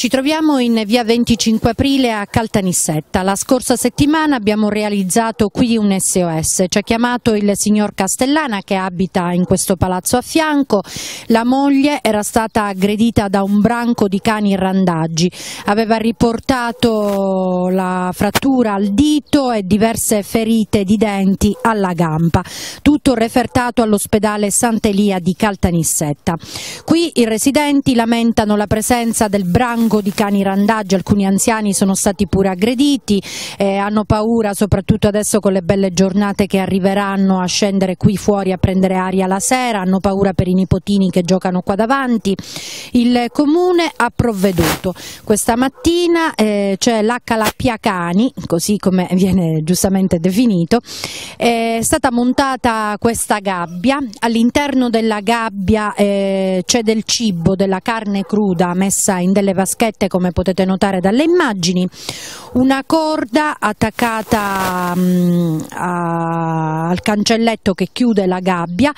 Ci troviamo in via 25 aprile a Caltanissetta. La scorsa settimana abbiamo realizzato qui un SOS. Ci ha chiamato il signor Castellana che abita in questo palazzo a fianco. La moglie era stata aggredita da un branco di cani randaggi. Aveva riportato la frattura al dito e diverse ferite di denti alla gamba. Tutto refertato all'ospedale Sant'Elia di Caltanissetta. Qui i residenti lamentano la presenza del branco fango di cani randaggi, alcuni anziani sono stati pure aggrediti, eh, hanno paura soprattutto adesso con le belle giornate che arriveranno a scendere qui fuori a prendere aria la sera, hanno paura per i nipotini che giocano qua davanti. Il comune ha provveduto. Questa mattina eh, c'è l'HLPA Cani, così come viene giustamente definito, eh, è stata montata questa gabbia, all'interno della gabbia eh, c'è del cibo, della carne cruda messa in delle vaschette vaschette come potete notare dalle immagini, una corda attaccata mh, mm, a, al cancelletto che chiude la gabbia,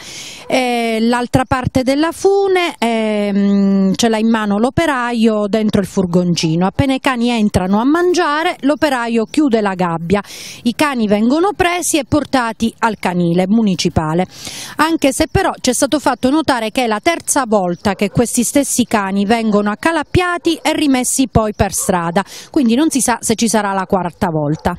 l'altra parte della fune eh, ce l'ha in mano l'operaio dentro il furgoncino, appena i cani entrano a mangiare l'operaio chiude la gabbia, i cani vengono presi e portati al canile municipale, anche se però ci è stato fatto notare che è la terza volta che questi stessi cani vengono accalappiati e e rimessi poi per strada, quindi non si sa se ci sarà la quarta volta.